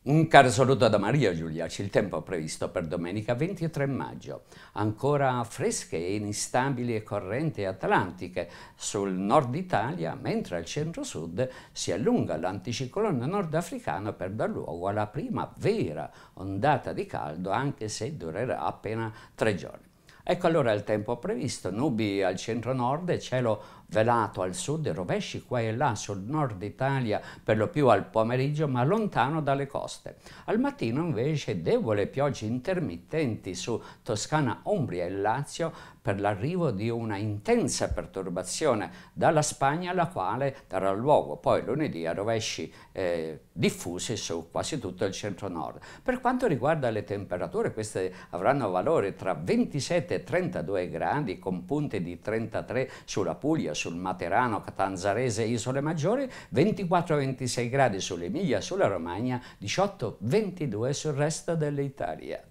Un caro saluto da Maria Giulia, c'è il tempo previsto per domenica 23 maggio. Ancora fresche e instabili correnti atlantiche sul nord Italia, mentre al centro-sud si allunga l'anticiclone nordafricano per dar luogo alla prima vera ondata di caldo, anche se durerà appena tre giorni. Ecco allora il tempo previsto, nubi al centro-nord cielo velato al sud rovesci qua e là sul nord Italia per lo più al pomeriggio ma lontano dalle coste. Al mattino invece debole piogge intermittenti su Toscana, Umbria e Lazio per l'arrivo di una intensa perturbazione dalla Spagna la quale darà luogo poi lunedì a rovesci eh, diffusi su quasi tutto il centro nord. Per quanto riguarda le temperature queste avranno valore tra 27 e 32 gradi con punte di 33 sulla Puglia, sul Materano, Catanzarese e Isole Maggiori, 24-26 gradi sull'Emilia, sulla Romagna, 18-22 sul resto dell'Italia.